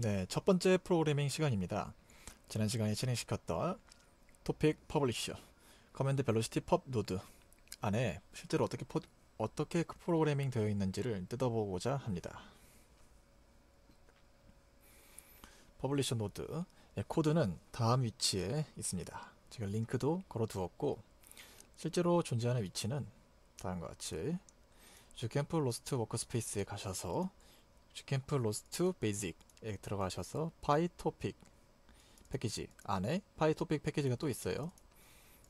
네, 첫 번째 프로그래밍 시간입니다. 지난 시간에 진행시켰던 토픽 퍼블리셔, 커맨드 벨로시티 펍 노드 안에 실제로 어떻게 포, 어떻게 그 프로그래밍 되어 있는지를 뜯어보고자 합니다. 퍼블리셔 노드 의 예, 코드는 다음 위치에 있습니다. 제가 링크도 걸어두었고 실제로 존재하는 위치는 다음과 같이 주캠프 로스트 워크스페이스에 가셔서 주캠프 로스트 베이직 에 예, 들어가셔서 파이토픽 패키지 안에 파이토픽 패키지가 또 있어요.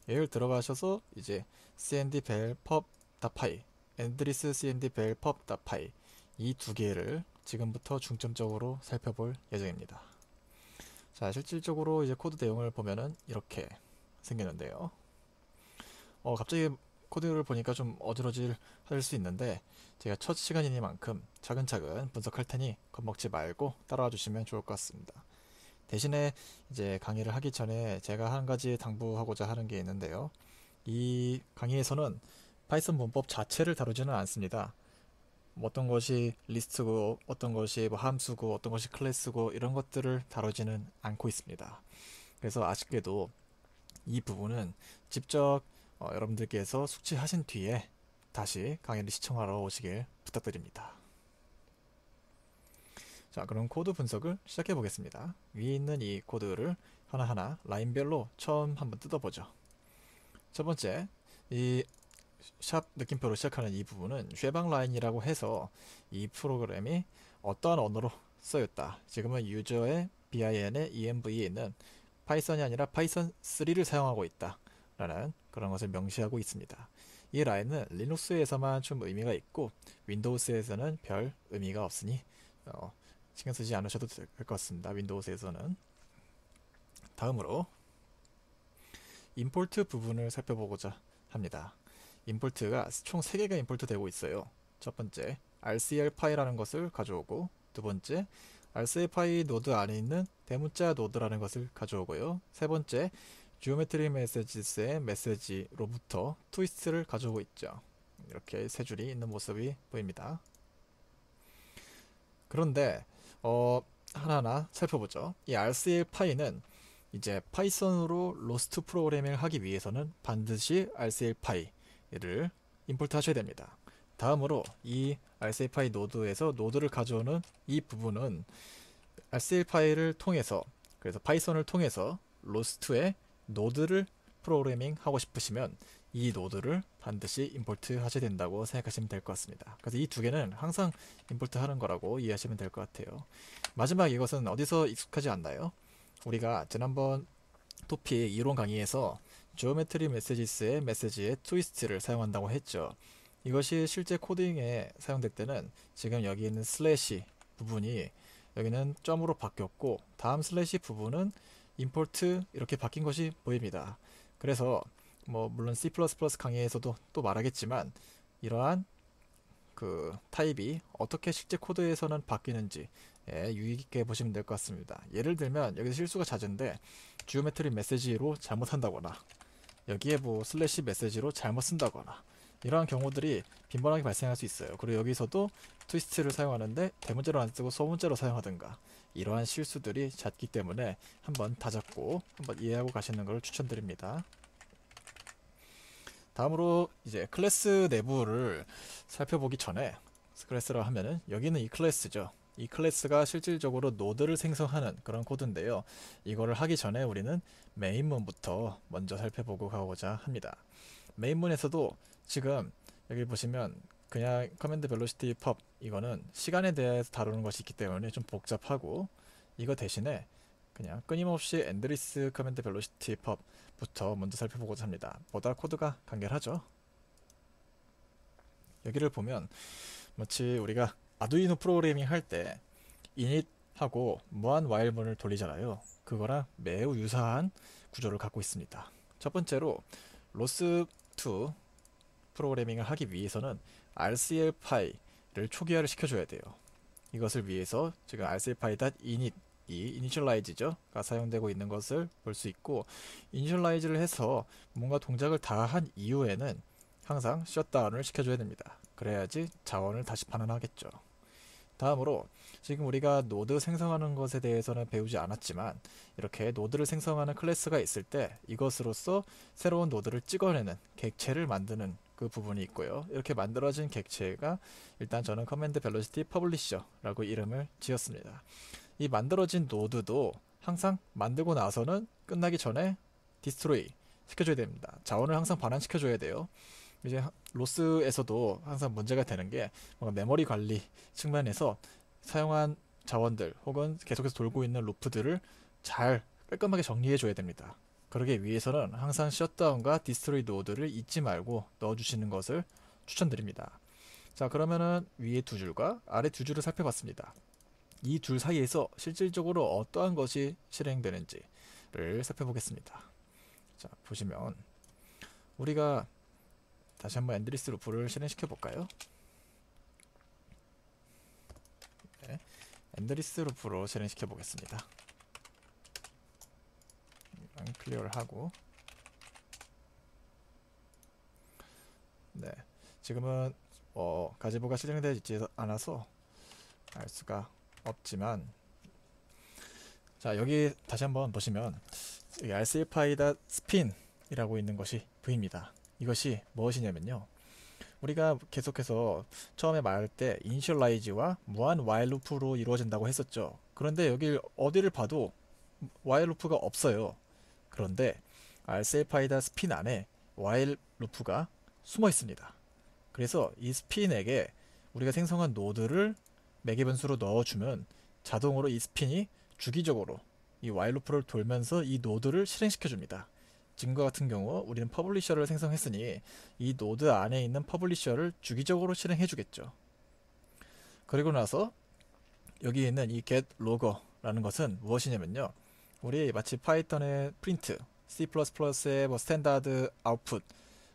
얘를 들어가셔서 이제 cnd 벨 pub.py 엔드리스 cnd 벨 pub.py 이 두 개를 지금부터 중점적으로 살펴볼 예정입니다. 자, 실질적으로 이제 코드 내용을 보면은 이렇게 생겼는데요. 어, 갑자기 코드를 보니까 좀 어지러질 할 수 있는데 제가 첫 시간이니만큼 차근차근 분석할 테니 겁먹지 말고 따라와 주시면 좋을 것 같습니다. 대신에 이제 강의를 하기 전에 제가 한 가지 당부하고자 하는 게 있는데요. 이 강의에서는 파이썬 문법 자체를 다루지는 않습니다. 뭐 어떤 것이 리스트고 어떤 것이 뭐 함수고 어떤 것이 클래스고 이런 것들을 다루지는 않고 있습니다. 그래서 아쉽게도 이 부분은 직접 어, 여러분들께서 숙지하신 뒤에 다시 강의를 시청하러 오시길 부탁드립니다. 자 그럼 코드 분석을 시작해 보겠습니다. 위에 있는 이 코드를 하나하나 라인별로 처음 한번 뜯어보죠. 첫 번째 이샵 느낌표로 시작하는 이 부분은 쉐방 라인이라고 해서 이 프로그램이 어떠한 언어로 쓰였다. 지금은 유저의 bin의 env에 있는 파이썬이 아니라 파이썬 3를 사용하고 있다. 라는 그런 것을 명시하고 있습니다. 이 라인은 리눅스에서만 좀 의미가 있고 윈도우스에서는 별 의미가 없으니 어, 신경 쓰지 않으셔도 될 것 같습니다. 윈도우스에서는 다음으로 임폴트 부분을 살펴보고자 합니다. 임폴트가 총 3개가 임폴트 되고 있어요. 첫 번째, RCL 파이라는 것을 가져오고 두 번째, RCL 파이 노드 안에 있는 대문자 노드라는 것을 가져오고요. 세 번째, 지오메트리 메시지스의 메시지로부터 트위스트를 가져오고 있죠. 이렇게 세 줄이 있는 모습이 보입니다. 그런데 어, 하나하나 살펴보죠. 이 RCL 파이는 이제 파이썬으로 로스트 프로그래밍을 하기 위해서는 반드시 RCL 파이를 임포트 하셔야 됩니다. 다음으로 이 RCL 파이 노드에서 노드를 가져오는 이 부분은 RCL 파이를 통해서 그래서 파이썬을 통해서 로스트에 노드를 프로그래밍 하고 싶으시면 이 노드를 반드시 임포트 하셔야 된다고 생각하시면 될 것 같습니다. 그래서 이 두 개는 항상 임포트 하는 거라고 이해하시면 될 것 같아요. 마지막 이것은 어디서 익숙하지 않나요? 우리가 지난번 토픽 이론 강의에서 지오메트리 메시지스의 메시지의 트위스트를 사용한다고 했죠. 이것이 실제 코딩에 사용될 때는 지금 여기 있는 슬래시 부분이 여기는 점으로 바뀌었고 다음 슬래시 부분은 임포트 이렇게 바뀐 것이 보입니다. 그래서 뭐 물론 C++ 강의에서도 또 말하겠지만 이러한 그 타입이 어떻게 실제 코드에서는 바뀌는지 예, 유익있게 보시면 될 것 같습니다. 예를 들면 여기서 실수가 잦은데 주요메트리 메시지로 잘못한다거나 여기에 뭐 슬래시 메시지로 잘못 쓴다거나 이러한 경우들이 빈번하게 발생할 수 있어요. 그리고 여기서도 트위스트를 사용하는데 대문자로 안 쓰고 소문자로 사용하든가 이러한 실수들이 잦기 때문에 한번 다잡고 한번 이해하고 가시는 걸 추천드립니다. 다음으로 이제 클래스 내부를 살펴보기 전에 스크래스라 하면은 여기는 이 클래스죠. 이 클래스가 실질적으로 노드를 생성하는 그런 코드인데요. 이거를 하기 전에 우리는 메인문부터 먼저 살펴보고 가고자 합니다. 메인문에서도 지금 여기 보시면 그냥 커맨드 벨로시티 펍 이거는 시간에 대해서 다루는 것이 있기 때문에 좀 복잡하고 이거 대신에 그냥 끊임없이 엔드리스 커맨드 벨로시티 펍부터 먼저 살펴보고자 합니다. 보다 코드가 간결하죠. 여기를 보면 마치 우리가 아두이노 프로그래밍 할때 init하고 무한 while문을 돌리잖아요. 그거랑 매우 유사한 구조를 갖고 있습니다. 첫 번째로 로스2 프로그래밍을 하기 위해서는 RCL 파이를 초기화를 시켜줘야 돼요. 이것을 위해서 지금 RCL 파이.init 이 initialize죠가 사용되고 있는 것을 볼 수 있고 initialize를 해서 뭔가 동작을 다 한 이후에는 항상 셧다운을 시켜줘야 됩니다. 그래야지 자원을 다시 반환하겠죠. 다음으로 지금 우리가 노드 생성하는 것에 대해서는 배우지 않았지만 이렇게 노드를 생성하는 클래스가 있을 때 이것으로서 새로운 노드를 찍어내는 객체를 만드는 그 부분이 있고요. 이렇게 만들어진 객체가 일단 저는 커맨드 벨로시티 퍼블리셔라고 이름을 지었습니다. 이 만들어진 노드도 항상 만들고 나서는 끝나기 전에 디스트로이 시켜줘야 됩니다. 자원을 항상 반환시켜줘야 돼요. 이제 로스에서도 항상 문제가 되는 게 메모리 관리 측면에서 사용한 자원들 혹은 계속해서 돌고 있는 루프들을 잘 깔끔하게 정리해줘야 됩니다. 그러기 위해서는 항상 셧다운과 디스트로이드 오드를 잊지 말고 넣어주시는 것을 추천드립니다. 자 그러면은 위에 두 줄과 아래 두 줄을 살펴봤습니다. 이 둘 사이에서 실질적으로 어떠한 것이 실행되는지를 살펴보겠습니다. 자 보시면 우리가 다시 한번 엔드리스 루프를 실행시켜 볼까요? 네, 엔드리스 루프로 실행시켜 보겠습니다. 음, 클리어를 하고 네 지금은 어, 가지부가 실행되지 않아서 알 수가 없지만 자 여기 다시 한번 보시면 여기 알셀파이다 스핀이라고 있는 것이 V입니다. 이것이 무엇이냐면요. 우리가 계속해서 처음에 말할 때 이니셜라이즈와 무한 while loop로 이루어진다고 했었죠. 그런데 여기 어디를 봐도 while loop가 없어요. 그런데 알셀파이다 스핀 안에 while 루프가 숨어 있습니다. 그래서 이 스핀에게 우리가 생성한 노드를 매개 변수로 넣어주면 자동으로 이 스핀이 주기적으로 이 while 루프를 돌면서 이 노드를 실행시켜 줍니다. 지금과 같은 경우 우리는 퍼블리셔를 생성했으니 이 노드 안에 있는 퍼블리셔를 주기적으로 실행해 주겠죠. 그리고 나서 여기 있는 이 get logger라는 것은 무엇이냐면요. 우리 마치 파이썬의 프린트, C++의 뭐 스탠다드 아웃풋,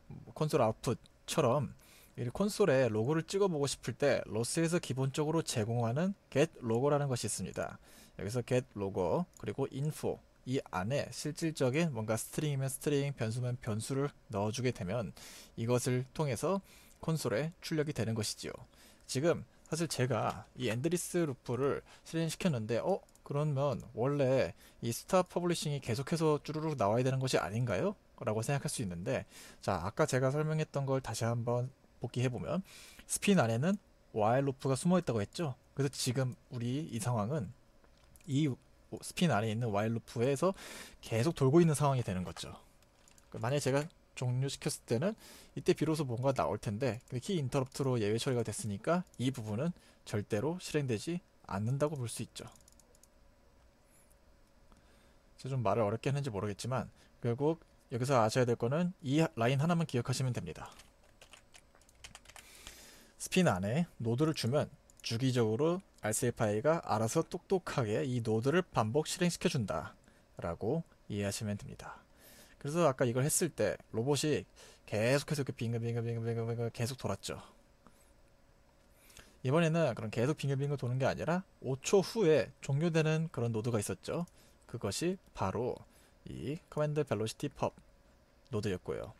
뭐 콘솔 아웃풋처럼 이 콘솔에 로고를 찍어보고 싶을 때 로스에서 기본적으로 제공하는 get 로고라는 것이 있습니다. 여기서 get 로고 그리고 info 이 안에 실질적인 뭔가 스트링이면 스트링, 변수면 변수를 넣어주게 되면 이것을 통해서 콘솔에 출력이 되는 것이지요. 지금 사실 제가 이 엔드리스 루프를 실행시켰는데 어? 그러면 원래 이 스타 퍼블리싱이 계속해서 쭈루룩 나와야 되는 것이 아닌가요? 라고 생각할 수 있는데 자 아까 제가 설명했던 걸 다시 한번 복기해보면 스핀 안에는 와일 로프가 숨어있다고 했죠 그래서 지금 우리 이 상황은 이 스핀 안에 있는 와일 로프에서 계속 돌고 있는 상황이 되는 거죠 그 만약에 제가 종료시켰을 때는 이때 비로소 뭔가 나올 텐데 키 인터럽트로 예외 처리가 됐으니까 이 부분은 절대로 실행되지 않는다고 볼 수 있죠 좀 말을 어렵게 했는지 모르겠지만 결국 여기서 아셔야 될 거는 이 라인 하나만 기억하시면 됩니다. 스핀 안에 노드를 주면 주기적으로 RCFI가 알아서 똑똑하게 이 노드를 반복 실행시켜준다 라고 이해하시면 됩니다. 그래서 아까 이걸 했을 때 로봇이 계속해서 이렇게 빙글빙글빙글빙글 계속 돌았죠. 이번에는 그런 계속 빙글빙글 도는 게 아니라 5초 후에 종료되는 그런 노드가 있었죠. 그것이 바로 이 command velocity pop 노드였고요.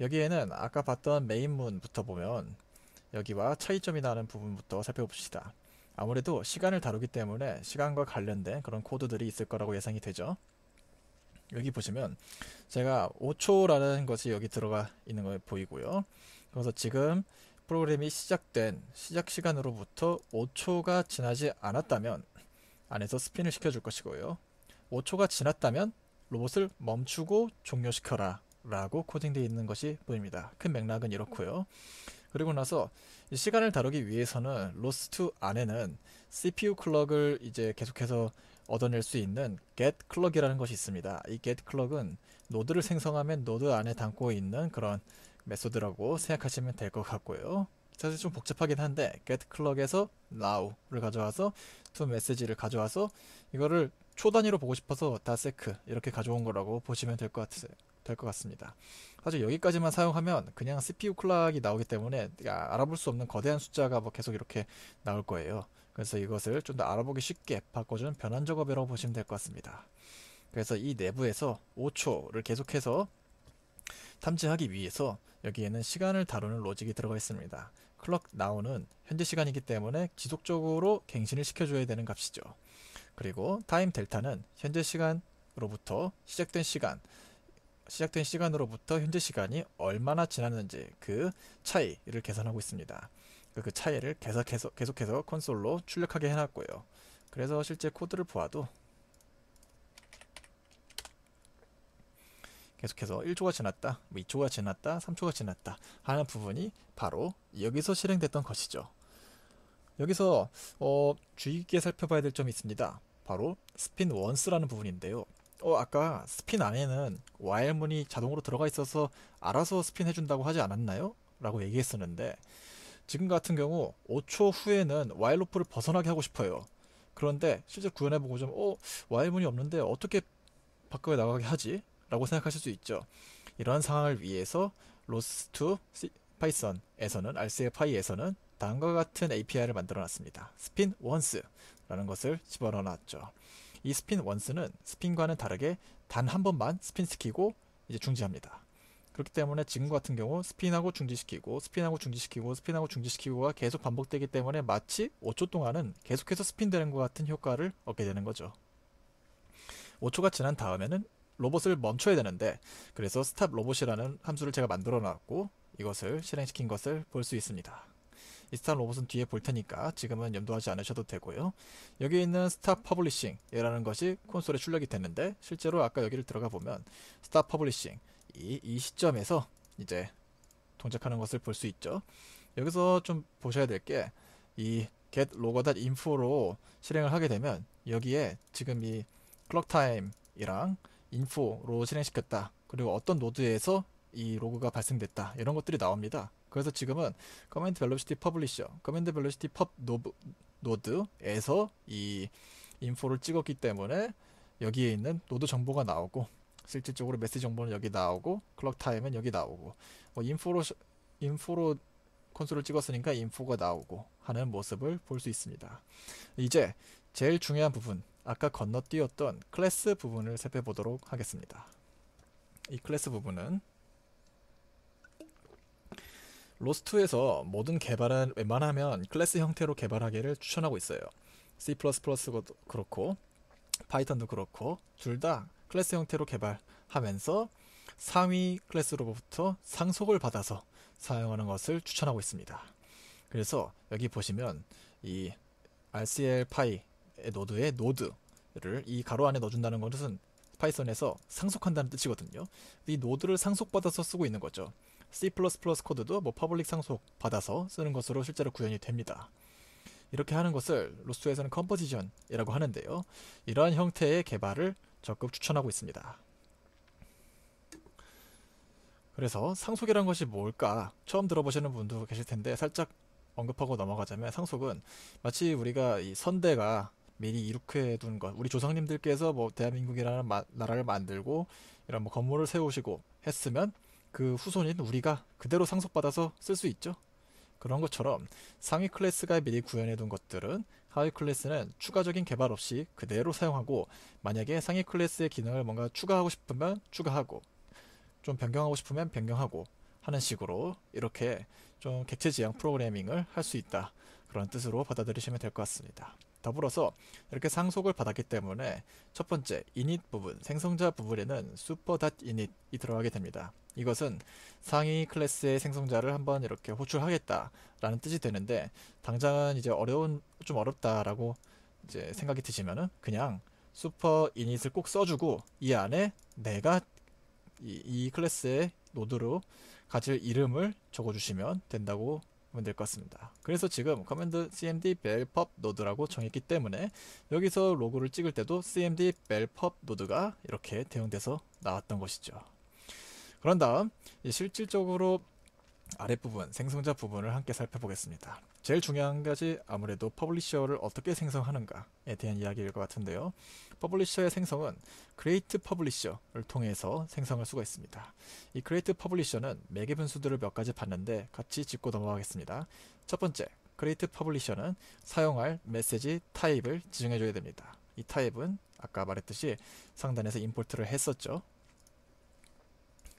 여기에는 아까 봤던 메인문부터 보면 여기와 차이점이 나는 부분부터 살펴봅시다. 아무래도 시간을 다루기 때문에 시간과 관련된 그런 코드들이 있을 거라고 예상이 되죠. 여기 보시면 제가 5초라는 것이 여기 들어가 있는 걸 보이고요. 그래서 지금 프로그램이 시작된 시작 시간으로부터 5초가 지나지 않았다면 안에서 스피을 시켜줄 것이고요. 5초가 지났다면 로봇을 멈추고 종료시켜라 라고 코딩되어 있는 것이 보입니다. 큰 맥락은 이렇고요. 그리고 나서 시간을 다루기 위해서는 로스트 안에는 CPU 클럭을 이제 계속해서 얻어낼 수 있는 get 클럭이라는 것이 있습니다. 이 get 클럭은 노드를 생성하면 노드 안에 담고 있는 그런 메소드라고 생각하시면 될 것 같고요. 사실 좀 복잡하긴 한데 get 클럭에서 now를 가져와서 to m e s 를 가져와서 이거를 초 단위로 보고 싶어서 다세크 이렇게 가져온 거라고 보시면 될 것 같으세요. 될것 같습니다. 사실 여기까지만 사용하면 그냥 CPU 클락이 나오기 때문에 아, 알아볼 수 없는 거대한 숫자가 뭐 계속 이렇게 나올 거예요. 그래서 이것을 좀 더 알아보기 쉽게 바꿔주는 변환 작업이라고 보시면 될 것 같습니다. 그래서 이 내부에서 5초를 계속해서 탐지하기 위해서 여기에는 시간을 다루는 로직이 들어가 있습니다. 클럭 나오는 현재 시간이기 때문에 지속적으로 갱신을 시켜줘야 되는 값이죠. 그리고 타임 델타는 현재 시간으로부터 시작된 시간 시작된 시간으로부터 현재 시간이 얼마나 지났는지 그 차이를 계산하고 있습니다. 그, 그 차이를 계속해서, 계속해서 콘솔로 출력하게 해놨고요. 그래서 실제 코드를 보아도 계속해서 1초가 지났다, 2초가 뭐 지났다, 3초가 지났다 하는 부분이 바로 여기서 실행됐던 것이죠. 여기서 어, 주의 깊게 살펴봐야 될 점이 있습니다. 바로 스핀 원스라는 부분인데요. 어 아까 스핀 안에는 와일문이 자동으로 들어가 있어서 알아서 스핀 해준다고 하지 않았나요? 라고 얘기했었는데 지금 같은 경우 5초 후에는 와일 로프를 벗어나게 하고 싶어요. 그런데 실제 구현해보고 좀 어? 와일문이 없는데 어떻게 밖꿔에 나가게 하지? 라고 생각하실 수 있죠. 이런 상황을 위해서 로스 투 파이썬에서는 RCL파이에서는 다음과 같은 API를 만들어놨습니다. 스핀 원스라는 것을 집어넣어놨죠. 이 스핀 원스는 스핀과는 다르게 단 한 번만 스핀 시키고 이제 중지합니다. 그렇기 때문에 지금 같은 경우 스핀하고 중지시키고 스핀하고 중지시키고 스핀하고 중지시키고가 계속 반복되기 때문에 마치 5초 동안은 계속해서 스핀되는 것 같은 효과를 얻게 되는 거죠. 5초가 지난 다음에는 로봇을 멈춰야 되는데 그래서 스탑 로봇이라는 함수를 제가 만들어 놨고 이것을 실행시킨 것을 볼 수 있습니다. 이 스타 로봇은 뒤에 볼 테니까 지금은 염두하지 않으셔도 되고요. 여기 있는 스타 퍼블리싱이라는 것이 콘솔에 출력이 됐는데 실제로 아까 여기를 들어가 보면 스타 퍼블리싱 이, 이 시점에서 이제 동작하는 것을 볼 수 있죠. 여기서 좀 보셔야 될 게 이 get logger info로 실행을 하게 되면 여기에 지금 이 clock time이랑 info로 실행시켰다. 그리고 어떤 노드에서 이 로그가 발생됐다 이런 것들이 나옵니다. 그래서 지금은 Command Velocity e l i p u b s h 커 c o m m 시 n 퍼 Velocity p 티펍 노드에서 이 인포를 찍었기 때문에 여기에 있는 노드 정보가 나오고 실질적으로 메시지 정보는 여기 나오고 클럭 타임은 여기 나오고 뭐 인포로 인포로 콘솔을 찍었으니까 인포가 나오고 하는 모습을 볼 수 있습니다. 이제 제일 중요한 부분 아까 건너뛰었던 클래스 부분을 살펴보도록 하겠습니다. 이 클래스 부분은 로스트에서 모든 개발은 웬만하면 클래스 형태로 개발하기를 추천하고 있어요. C++도 그렇고 파이썬도 그렇고 둘 다 클래스 형태로 개발하면서 상위 클래스로부터 상속을 받아서 사용하는 것을 추천하고 있습니다. 그래서 여기 보시면 이 RCL 파이 노드의 노드를 이 가로 안에 넣어준다는 것은 파이썬에서 상속한다는 뜻이거든요. 이 노드를 상속받아서 쓰고 있는 거죠. C++ 코드도 뭐 퍼블릭 상속 받아서 쓰는 것으로 실제로 구현이 됩니다. 이렇게 하는 것을 로스트에서는 컴포지션이라고 하는데요. 이러한 형태의 개발을 적극 추천하고 있습니다. 그래서 상속이란 것이 뭘까 처음 들어보시는 분도 계실 텐데 살짝 언급하고 넘어가자면 상속은 마치 우리가 이 선대가 미리 이룩해 둔 것. 우리 조상님들께서 뭐 대한민국이라는 마, 나라를 만들고 이런 뭐 건물을 세우시고 했으면 그 후손인 우리가 그대로 상속받아서 쓸 수 있죠. 그런 것처럼 상위 클래스가 미리 구현해 둔 것들은 하위 클래스는 추가적인 개발 없이 그대로 사용하고 만약에 상위 클래스의 기능을 뭔가 추가하고 싶으면 추가하고 좀 변경하고 싶으면 변경하고 하는 식으로 이렇게 좀 객체지향 프로그래밍을 할 수 있다. 그런 뜻으로 받아들이시면 될 것 같습니다. 더불어서 이렇게 상속을 받았기 때문에 첫 번째 init 부분, 생성자 부분에는 super.init이 들어가게 됩니다. 이것은 상위 클래스의 생성자를 한번 이렇게 호출하겠다라는 뜻이 되는데 당장은 이제 어려운 좀 어렵다라고 이제 생각이 드시면은 그냥 super init을 꼭 써주고 이 안에 내가 이, 이 클래스의 노드로 가질 이름을 적어주시면 된다고 하면 될것 같습니다. 그래서 지금 커맨드 cmd 벨펍 노드라고 정했기 때문에 여기서 로고를 찍을 때도 cmd 벨펍 노드가 이렇게 대응돼서 나왔던 것이죠. 그런 다음 실질적으로 아랫부분 생성자 부분을 함께 살펴보겠습니다. 제일 중요한 것이 아무래도 퍼블리셔를 어떻게 생성하는가에 대한 이야기일 것 같은데요. 퍼블리셔의 생성은 create publisher를 통해서 생성할 수가 있습니다. 이 create publisher는 매개 변수들을 몇 가지 봤는데 같이 짚고 넘어가겠습니다. 첫 번째, create publisher는 사용할 메시지 타입을 지정해 줘야 됩니다. 이 타입은 아까 말했듯이 상단에서 임포트를 했었죠.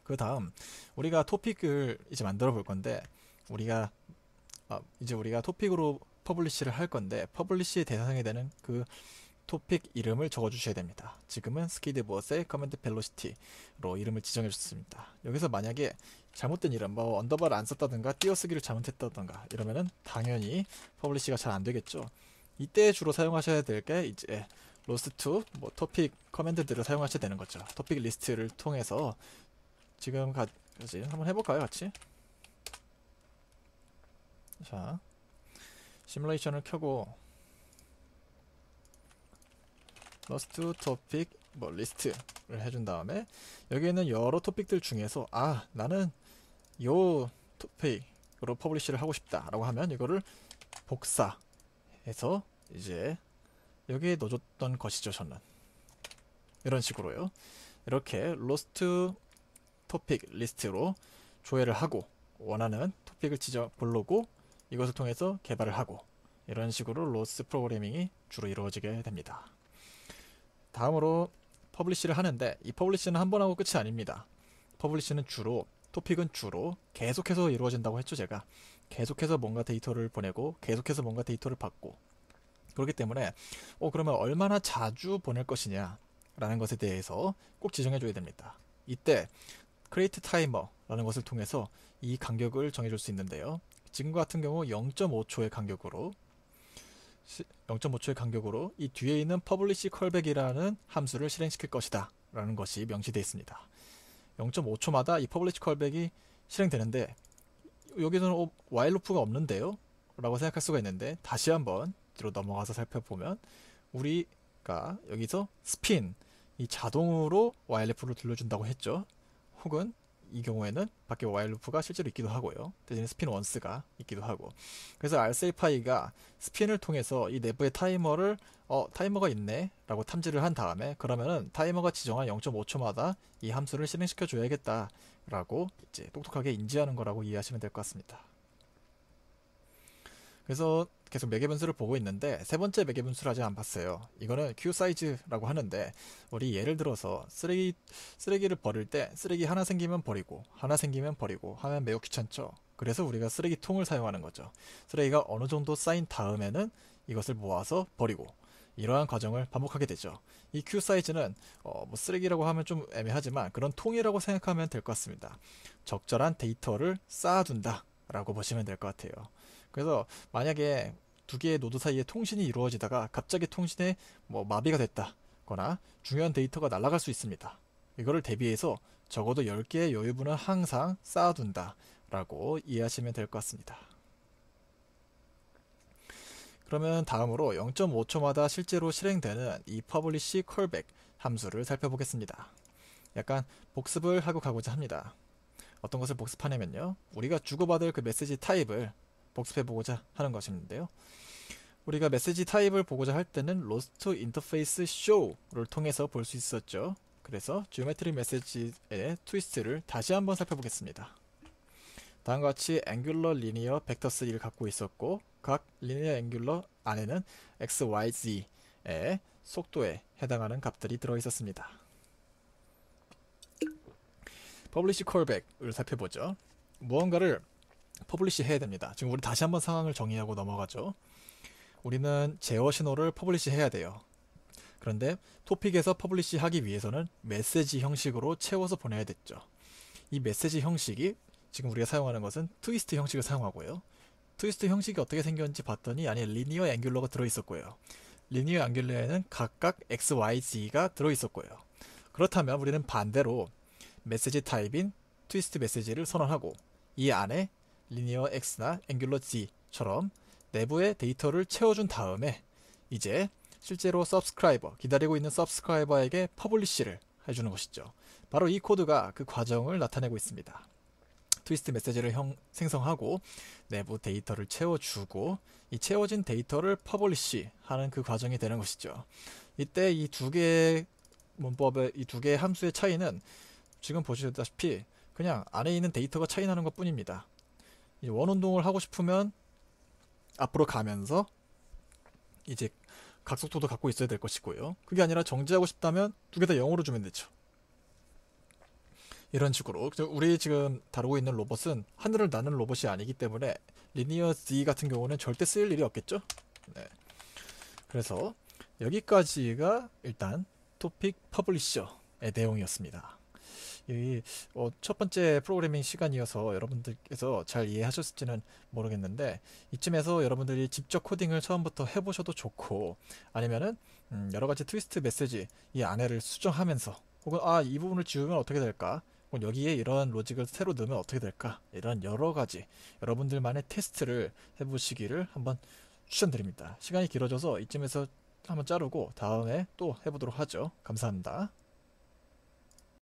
그 다음 우리가 토픽을 이제 만들어 볼 건데 우리가 아, 이제 우리가 토픽으로 퍼블리시를 할 건데 퍼블리시의 대상이 되는 그 토픽 이름을 적어주셔야 됩니다. 지금은 스키드봇의 커맨드 벨로시티로 이름을 지정해 줬습니다. 여기서 만약에 잘못된 이름, 뭐 언더바를 안 썼다든가 띄어쓰기를 잘못했다든가 이러면은 당연히 퍼블리시가 잘 안 되겠죠. 이때 주로 사용하셔야 될 게 이제 로스트 뭐 토픽 커맨드들을 사용하셔야 되는 거죠. 토픽 리스트를 통해서 지금 가, 지 한번 해볼까요, 같이? 자 시뮬레이션을 켜고 lost t 스트 토픽 뭐 리스트를 해준 다음에 여기 있는 여러 토픽들 중에서 아 나는 요 토픽으로 퍼블리시를 하고 싶다 라고 하면 이거를 복사해서 이제 여기에 넣어줬던 것이죠 저는 이런 식으로요 이렇게 lost topic 리스트로 조회를 하고 원하는 토픽을 지정 고르고 이것을 통해서 개발을 하고 이런 식으로 로스 프로그래밍이 주로 이루어지게 됩니다. 다음으로 퍼블리시를 하는데 이 퍼블리시는 한 번 하고 끝이 아닙니다. 퍼블리시는 주로 토픽은 주로 계속해서 이루어진다고 했죠 제가 계속해서 뭔가 데이터를 보내고 계속해서 뭔가 데이터를 받고 그렇기 때문에 어 그러면 얼마나 자주 보낼 것이냐 라는 것에 대해서 꼭 지정해 줘야 됩니다 이때 크리에이트 타이머라는 것을 통해서 이 간격을 정해줄 수 있는데요 지금 같은 경우 0.5초의 간격으로 0.5초의 간격으로 이 뒤에 있는 publish callback이라는 함수를 실행시킬 것이다 라는 것이 명시되어 있습니다. 0.5초마다 이 publish callback이 실행되는데 여기서는 while loop가 없는데요 라고 생각할 수가 있는데 다시 한번 뒤로 넘어가서 살펴보면 우리가 여기서 spin 이 자동으로 while loop를 돌려준다고 했죠 혹은 이 경우에는 밖에 뭐 와일루프가 실제로 있기도 하고요. 대신에 스핀 원스가 있기도 하고. 그래서 RCL파이가 스핀을 통해서 이 내부의 타이머를 어 타이머가 있네 라고 탐지를 한 다음에 그러면은 타이머가 지정한 0.5초마다 이 함수를 실행시켜 줘야겠다 라고 이제 똑똑하게 인지하는 거라고 이해하시면 될 것 같습니다. 그래서 계속 매개 변수를 보고 있는데 세 번째 매개 변수를 아직 안 봤어요. 이거는 q 사이즈라고 하는데 우리 예를 들어서 쓰레기 쓰레기를 버릴 때 쓰레기 하나 생기면 버리고 하나 생기면 버리고 하면 매우 귀찮죠. 그래서 우리가 쓰레기통을 사용하는 거죠. 쓰레기가 어느 정도 쌓인 다음에는 이것을 모아서 버리고 이러한 과정을 반복하게 되죠. 이 q 사이즈는 어, 뭐 쓰레기라고 하면 좀 애매하지만 그런 통이라고 생각하면 될 것 같습니다. 적절한 데이터를 쌓아둔다라고 보시면 될 것 같아요. 그래서 만약에 두 개의 노드 사이에 통신이 이루어지다가 갑자기 통신에 뭐 마비가 됐다거나 중요한 데이터가 날아갈 수 있습니다. 이거를 대비해서 적어도 10개의 여유분은 항상 쌓아둔다 라고 이해하시면 될 것 같습니다. 그러면 다음으로 0.5초마다 실제로 실행되는 이 p 블리 l i 백 함수를 살펴보겠습니다. 약간 복습을 하고 가고자 합니다. 어떤 것을 복습하냐면요. 우리가 주고받을 그 메시지 타입을 복습해보고자 하는 것인데요. 우리가 메시지 타입을 보고자 할 때는 로스트 인터페이스 쇼를 통해서 볼 수 있었죠. 그래서 지오메트리 메시지의 트위스트를 다시 한번 살펴보겠습니다. 다음과 같이 Angular Linear Vector 3를 갖고 있었고 각 Linear Angular 안에는 x, y, z의 속도에 해당하는 값들이 들어 있었습니다. publish callback을 살펴보죠. 무언가를 퍼블리시 해야 됩니다. 지금 우리 다시 한번 상황을 정의하고 넘어가죠. 우리는 제어 신호를 퍼블리시 해야 돼요. 그런데 토픽에서 퍼블리시 하기 위해서는 메시지 형식으로 채워서 보내야 됐죠. 이 메시지 형식이 지금 우리가 사용하는 것은 트위스트 형식을 사용하고요. 트위스트 형식이 어떻게 생겼는지 봤더니 아니 리니어 앵귤러가 들어있었고요. 리니어 앵귤러에는 각각 x, y, z가 들어있었고요. 그렇다면 우리는 반대로 메시지 타입인 트위스트 메시지를 선언하고 이 안에 리니어 X나 앵귤러 G처럼 내부의 데이터를 채워준 다음에 이제 실제로 서브스크라이버, 기다리고 있는 서브스크라이버에게 퍼블리시를 해주는 것이죠. 바로 이 코드가 그 과정을 나타내고 있습니다. 트위스트 메시지를 형, 생성하고 내부 데이터를 채워주고 이 채워진 데이터를 퍼블리시 하는 그 과정이 되는 것이죠. 이때 이 두 개의 문법의 이 두 개의 함수의 차이는 지금 보시다시피 그냥 안에 있는 데이터가 차이나는 것 뿐입니다. 이제 원 운동을 하고 싶으면 앞으로 가면서 이제 각속도도 갖고 있어야 될 것이고요. 그게 아니라 정지하고 싶다면 두 개 다0으로 주면 되죠. 이런 식으로 우리 지금 다루고 있는 로봇은 하늘을 나는 로봇이 아니기 때문에 리니어 D 같은 경우는 절대 쓰일 일이 없겠죠. 네. 그래서 여기까지가 일단 토픽 퍼블리셔의 내용이었습니다. 어, 첫 번째 프로그래밍 시간이어서 여러분들께서 잘 이해하셨을지는 모르겠는데 이쯤에서 여러분들이 직접 코딩을 처음부터 해보셔도 좋고 아니면은 음, 여러 가지 트위스트 메시지 이 안에를 수정하면서 혹은 아 이 부분을 지우면 어떻게 될까 여기에 이런 로직을 새로 넣으면 어떻게 될까 이런 여러 가지 여러분들만의 테스트를 해보시기를 한번 추천드립니다. 시간이 길어져서 이쯤에서 한번 자르고 다음에 또 해보도록 하죠. 감사합니다.